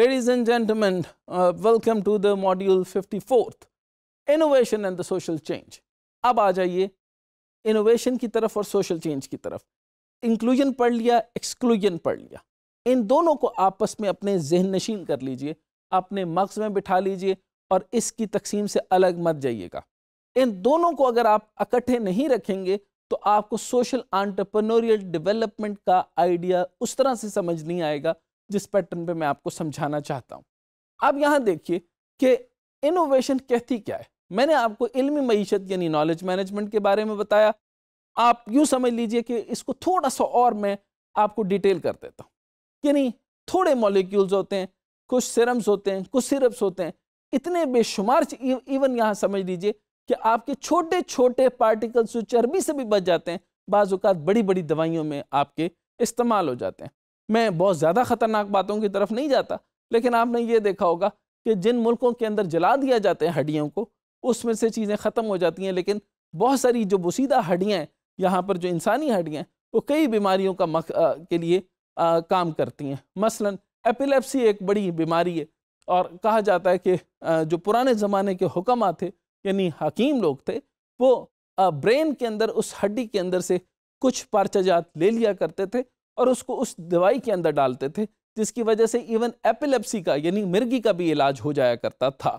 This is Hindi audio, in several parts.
Ladies and gentlemen, uh, welcome to the module 54th, Innovation and the Social Change. अब आ जाइए इनोवेशन की तरफ और सोशल चेंज की तरफ इंक्लूजन पढ़ लिया एक्सक्लूजन पढ़ लिया इन दोनों को आपस में अपने जहन नशीन कर लीजिए अपने मग्ज में बिठा लीजिए और इसकी तकसीम से अलग मत जाइएगा इन दोनों को अगर आप इकट्ठे नहीं रखेंगे तो आपको सोशल आंट्रप्रनोरियल डेवलपमेंट का आइडिया उस तरह से समझ नहीं आएगा जिस पैटर्न पे मैं आपको समझाना चाहता हूँ अब यहाँ देखिए कि इनोवेशन कहती क्या है मैंने आपको इल्मी मीशत यानी नॉलेज मैनेजमेंट के बारे में बताया आप यूँ समझ लीजिए कि इसको थोड़ा सा और मैं आपको डिटेल कर देता हूँ यानी थोड़े मॉलिक्यूल्स होते हैं कुछ सिरम्स होते हैं कुछ सिरप्स होते हैं इतने बेशुमार इवन e-, यहाँ समझ लीजिए कि आपके छोटे छोटे पार्टिकल्स जो चर्बी से भी बच जाते हैं बाज़ात बड़ी बड़ी दवाइयों में आपके इस्तेमाल हो जाते हैं मैं बहुत ज़्यादा ख़तरनाक बातों की तरफ नहीं जाता लेकिन आपने ये देखा होगा कि जिन मुल्कों के अंदर जला दिया जाते हैं हड्डियों को उसमें से चीज़ें ख़त्म हो जाती हैं लेकिन बहुत सारी जो बुसीदा हड्डियाँ हैं यहाँ पर जो इंसानी हड्डियाँ हैं वो कई बीमारियों का मक, आ, के लिए आ, काम करती हैं मसलन एपिलेप्सी एक बड़ी बीमारी है और कहा जाता है कि आ, जो पुराने ज़माने के हुक्म थे यानी हकीम लोग थे वो ब्रेन के अंदर उस हड्डी के अंदर से कुछ पारचाजात ले लिया करते थे और उसको उस दवाई के अंदर डालते थे जिसकी वजह से इवन एपिलेप्सी का यानी मिर्गी का भी इलाज हो जाया करता था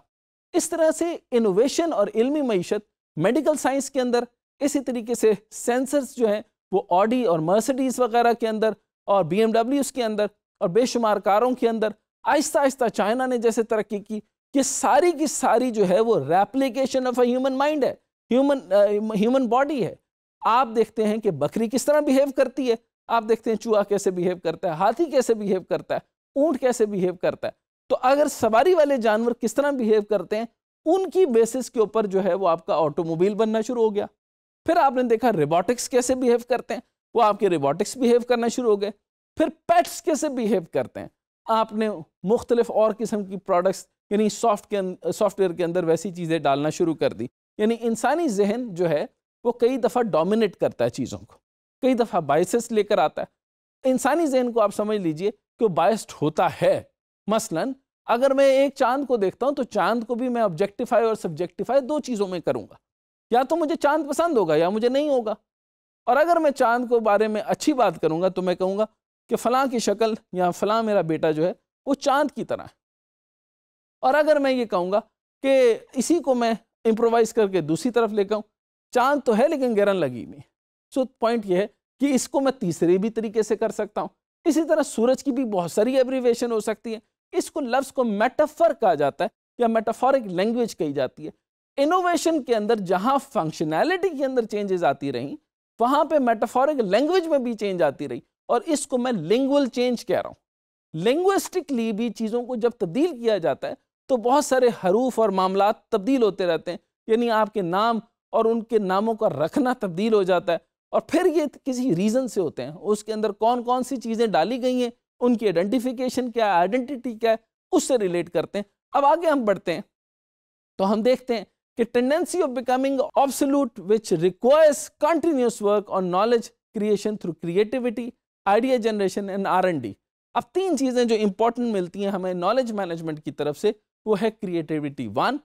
इस तरह से इनोवेशन और इल्मी मीशत मेडिकल साइंस के अंदर इसी तरीके से सेंसर्स जो हैं वो ऑडी और मर्सिडीज वगैरह के अंदर और बी के अंदर और बेशुमार कारों के अंदर आहिस्ता आहिस्ता चाइना ने जैसे तरक्की की ये सारी की सारी जो है वो replication of a human mind है ह्यूमन ह्यूमन बॉडी है आप देखते हैं कि बकरी किस तरह बिहेव करती है आप देखते हैं चूहा कैसे बिहेव करता है हाथी कैसे बिहेव करता है ऊँट कैसे बिहेव करता है तो अगर सवारी वाले जानवर किस तरह बिहेव करते हैं उनकी बेसिस के ऊपर जो है वो आपका ऑटोमोबाइल बनना शुरू हो गया फिर आपने देखा रिबोटिक्स कैसे बिहेव करते हैं वो आपके रिबोटिक्स बिहेव करना शुरू हो गए फिर पेट्स कैसे बिहेव करते हैं आपने मुख्तलिफ और किस्म की प्रोडक्ट्स यानी सॉफ्ट के सॉफ्टवेयर अं-, के अंदर वैसी चीज़ें डालना शुरू कर दी यानी इंसानी जहन जो है वो कई दफ़ा डोमिनेट करता है चीज़ों को कई दफ़ा बाइसेस लेकर आता है इंसानी जहन को आप समझ लीजिए कि वो बायस्ड होता है मसलन अगर मैं एक चांद को देखता हूँ तो चांद को भी मैं ऑब्जेक्टिफाई और सब्जेक्टिफाई दो चीज़ों में करूँगा या तो मुझे चांद पसंद होगा या मुझे नहीं होगा और अगर मैं चांद को बारे में अच्छी बात करूँगा तो मैं कहूँगा कि फ़लाँ की शक्ल या फ़लाँ मेरा बेटा जो है वो चांद की तरह है और अगर मैं ये कहूँगा कि इसी को मैं इम्प्रोवाइज़ करके दूसरी तरफ ले कहूँ चांद तो है लेकिन गिरन लगी नहीं सो पॉइंट ये है कि इसको मैं तीसरे भी तरीके से कर सकता हूँ इसी तरह सूरज की भी बहुत सारी एब्रीवेशन हो सकती है इसको लफ्ज़ को मेटाफर कहा जाता है या मेटाफॉरिक लैंग्वेज कही जाती है इनोवेशन के अंदर जहाँ फंक्शनैलिटी के अंदर चेंजेस आती रहीं वहाँ पे मेटाफॉरिक लैंग्वेज में भी चेंज आती रही और इसको मैं लिंगुअल चेंज कह रहा हूँ लिंग्विस्टिकली भी चीज़ों को जब तब्दील किया जाता है तो बहुत सारे हरूफ और मामला तब्दील होते रहते हैं यानी आपके नाम और उनके नामों का रखना तब्दील हो जाता है और फिर ये किसी रीज़न से होते हैं उसके अंदर कौन कौन सी चीज़ें डाली गई हैं उनकी आइडेंटिफिकेशन क्या है आइडेंटिटी क्या है उससे रिलेट करते हैं अब आगे हम बढ़ते हैं तो हम देखते हैं कि tendency of becoming obsolete which requires continuous work on knowledge creation through creativity idea generation and R and D अब तीन चीज़ें जो इंपॉर्टेंट मिलती हैं हमें नॉलेज मैनेजमेंट की तरफ से वो है creativity one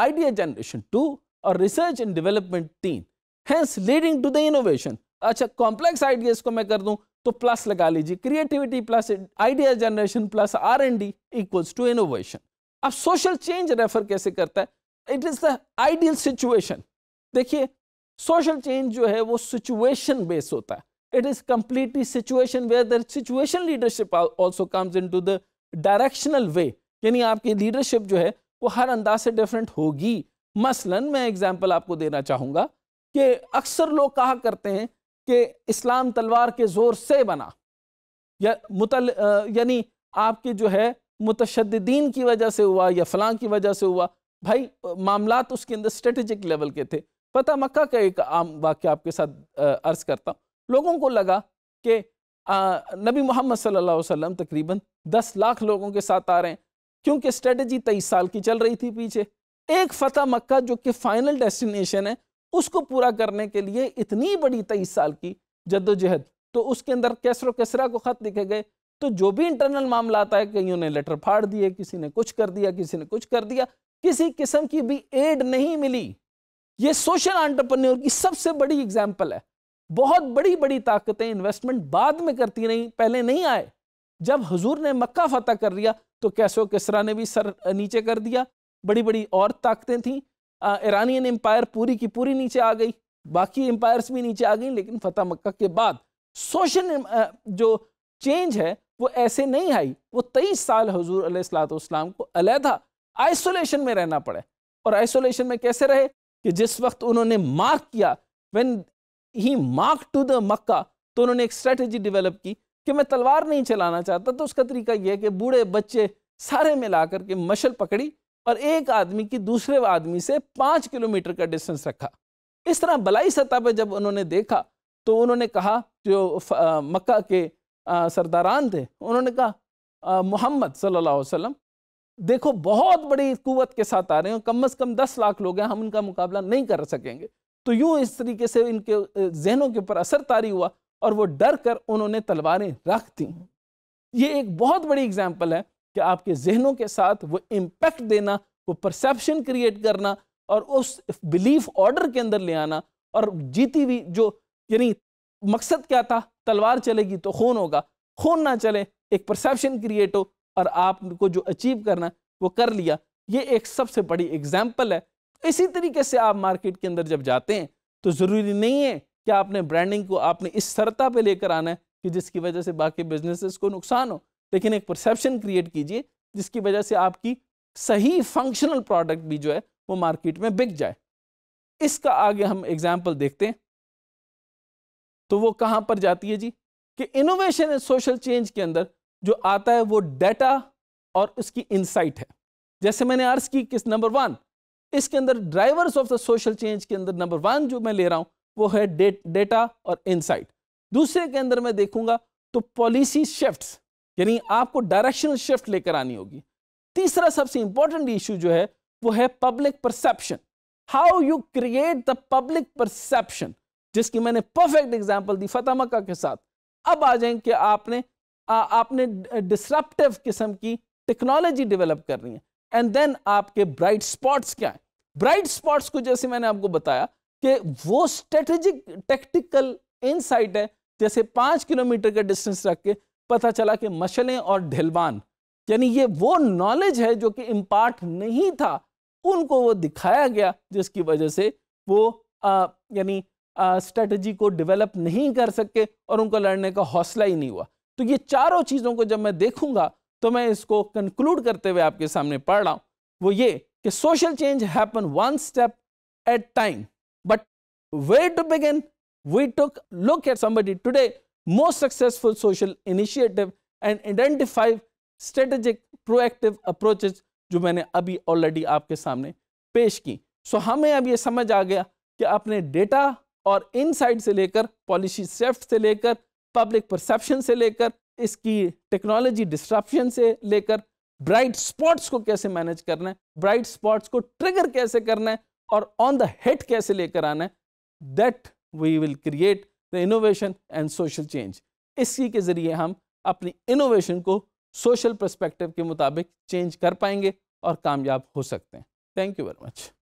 idea generation two और रिसर्च एंड डेवलपमेंट तीन hence leading to the innovation अच्छा कॉम्प्लेक्स आइडियाज को मैं कर दूं तो प्लस लगा लीजिए creativity plus idea generation plus R and D equals to innovation अब सोशल चेंज रेफर कैसे करता है it is the ideal situation देखिए सोशल चेंज जो है वो सिचुएशन बेस होता है it is completely situation where the situation leadership also comes to the directional way यानी आपकी लीडरशिप जो है वो हर अंदाज से डिफरेंट होगी मसलन मैं एग्जांपल आपको देना चाहूंगा कि अक्सर लोग कहा करते हैं कि इस्लाम तलवार के ज़ोर से बना या मुतल यानी आपके जो है मुतशद्दीन की वजह से हुआ या फलां की वजह से हुआ भाई मामला उसके अंदर स्ट्रेटजिक लेवल के थे पता मक्का का एक आम वाक्य आपके साथ अर्ज़ करता हूँ लोगों को लगा कि नबी मोहम्मद सल्ला वसम तकरीबन दस लाख लोगों के साथ आ रहे हैं क्योंकि स्ट्रेटजी तेईस साल की चल रही थी पीछे एक फतेह मक्का जो कि फाइनल डेस्टिनेशन है उसको पूरा करने के लिए इतनी बड़ी तेईस साल की जद्दोजहद तो उसके अंदर कैसरो कैसरा को ख़त लिखे गए तो जो भी इंटरनल मामला आता है कहीं ने लेटर फाड़ दिए किसी ने कुछ कर दिया किसी ने कुछ कर दिया किसी किस्म की भी एड नहीं मिली ये सोशल आंट्रप्रन्योर की सबसे बड़ी एग्जाम्पल है बहुत बड़ी बड़ी ताकतें इन्वेस्टमेंट बाद में करती नहीं पहले नहीं आए जब हजूर ने मक्का फतह कर लिया तो कैसो किसरा ने भी सर नीचे कर दिया बड़ी बड़ी और ताकतें थीं ईरानियन एम्पायर पूरी की पूरी नीचे आ गई बाकी एम्पायर्स भी नीचे आ गई लेकिन फतेह मक्का के बाद सोशल जो चेंज है वो ऐसे नहीं आई वो तेईस साल हजूर असलातम को अलहदा आइसोलेशन में रहना पड़े और आइसोलेशन में कैसे रहे कि जिस वक्त उन्होंने मार्क किया when he mark to the Mecca तो उन्होंने एक स्ट्रेटजी डेवलप की कि मैं तलवार नहीं चलाना चाहता तो उसका तरीका यह है कि बूढ़े बच्चे सारे मिला करके मशल पकड़ी और एक आदमी की दूसरे आदमी से पाँच किलोमीटर का डिस्टेंस रखा इस तरह बलाई सतह पर जब उन्होंने देखा तो उन्होंने कहा जो मक्का के सरदारान थे उन्होंने कहा मोहम्मद सल्लल्लाहु अलैहि वसल्लम देखो बहुत बड़ी कुवत के साथ आ रहे हैं कम अज़ कम दस लाख लोग हैं हम उनका मुकाबला नहीं कर सकेंगे तो यूँ इस तरीके से इनके जहनों के ऊपर असर तारी हुआ और वो डर कर उन्होंने तलवारें रख दी ये एक बहुत बड़ी एग्जाम्पल है कि आपके जहनों के साथ वो इम्पैक्ट देना वो परसेप्शन क्रिएट करना और उस बिलीफ ऑर्डर के अंदर ले आना और जीती हुई जो यानी मकसद क्या था तलवार चलेगी तो खून होगा खून ना चले एक परसेप्शन क्रिएट हो और आपको जो अचीव करना वो कर लिया ये एक सबसे बड़ी एग्जाम्पल है इसी तरीके से आप मार्केट के अंदर जब जाते हैं तो ज़रूरी नहीं है कि आपने ब्रांडिंग को आपने इस सरता पे लेकर आना है कि जिसकी वजह से बाकी बिजनेसेस को नुकसान हो लेकिन एक परसेप्शन क्रिएट कीजिए जिसकी वजह से आपकी सही फंक्शनल प्रोडक्ट भी जो है वो मार्केट में बिक जाए इसका आगे हम एग्जाम्पल देखते हैं तो वो कहाँ पर जाती है जी कि इनोवेशन एंड सोशल चेंज के अंदर जो आता है वो डेटा और उसकी इंसाइट है जैसे मैंने अर्ज की किस नंबर वन इसके अंदर drivers of the social change के अंदर नंबर वन जो मैं ले रहा हूँ वो है डेटा और इंसाइट दूसरे के अंदर मैं देखूंगा तो पॉलिसी शिफ्ट्स यानी आपको डायरेक्शनल शिफ्ट लेकर आनी होगी तीसरा सबसे इंपॉर्टेंट इश्यू जो है वो है public perception how you create the public perception जिसकी मैंने परफेक्ट एग्जाम्पल दी फतेह मक्का के साथ अब आ जाए कि आपने आ, आपने डिसरप्टिव किस्म की टेक्नोलॉजी डेवलप करनी है एंड देन आपके ब्राइट स्पॉट्स क्या हैं ब्राइट स्पॉट्स को जैसे मैंने आपको बताया कि वो स्ट्रेटेजिक टेक्टिकल इनसाइट है जैसे पाँच किलोमीटर का डिस्टेंस रख के पता चला कि मशलें और ढिलवान यानी ये वो नॉलेज है जो कि इम्पार्ट नहीं था उनको वो दिखाया गया जिसकी वजह से वो यानी स्ट्रेटजी को डेवलप नहीं कर सके और उनको लड़ने का हौसला ही नहीं हुआ तो ये चारों चीज़ों को जब मैं देखूंगा तो मैं इसको कंक्लूड करते हुए आपके सामने पढ़ रहा हूँ वो ये कि social change happen one step at time but way to begin we took look at somebody today most successful social initiative and identify strategic proactive approaches जो मैंने अभी ऑलरेडी आपके सामने पेश की सो so, हमें अब ये समझ आ गया कि अपने डेटा और इनसाइट से लेकर पॉलिसी सेफ्ट से लेकर पब्लिक परसेप्शन से लेकर इसकी टेक्नोलॉजी डिस्ट्रप्शन से लेकर ब्राइट स्पॉट्स को कैसे मैनेज करना है ब्राइट स्पॉट्स को ट्रिगर कैसे करना है और ऑन द हेड कैसे लेकर आना है that we will create the innovation and social change इसी के ज़रिए हम अपनी इनोवेशन को सोशल प्रस्पेक्टिव के मुताबिक चेंज कर पाएंगे और कामयाब हो सकते हैं थैंक यू वेरी मच